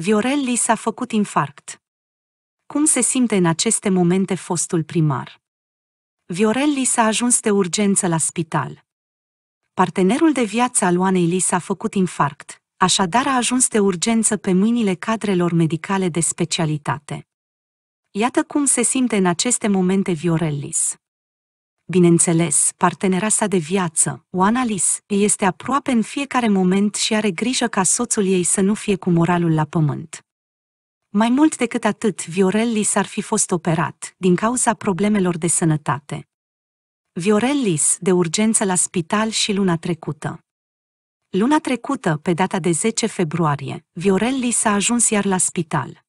Viorel li s-a făcut infarct. Cum se simte în aceste momente fostul primar? Viorel li s-a ajuns de urgență la spital. Partenerul de viață al Oanei li s-a făcut infarct, așadar a ajuns de urgență pe mâinile cadrelor medicale de specialitate. Iată cum se simte în aceste momente Viorellis bineînțeles, partenera sa de viață, Oana Lis, este aproape în fiecare moment și are grijă ca soțul ei să nu fie cu moralul la pământ. Mai mult decât atât, Viorel s-ar fi fost operat, din cauza problemelor de sănătate. Lis, de urgență la spital și luna trecută. Luna trecută, pe data de 10 februarie, Viorel s-a ajuns iar la spital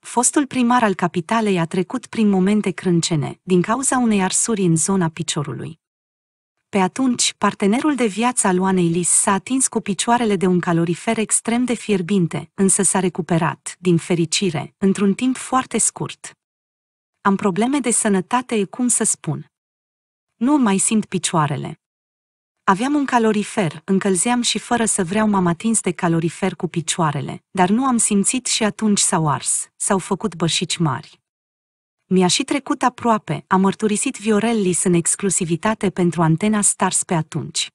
fostul primar al capitalei a trecut prin momente crâncene, din cauza unei arsuri în zona piciorului. Pe atunci, partenerul de viață al Oanei Lis s-a atins cu picioarele de un calorifer extrem de fierbinte, însă s-a recuperat, din fericire, într-un timp foarte scurt. Am probleme de sănătate, cum să spun. Nu mai simt picioarele. Aveam un calorifer, încălzeam și fără să vreau m-am atins de calorifer cu picioarele, dar nu am simțit și atunci s-au ars, s-au făcut bășici mari. Mi-a și trecut aproape, a mărturisit Viorellis în exclusivitate pentru antena Stars pe atunci.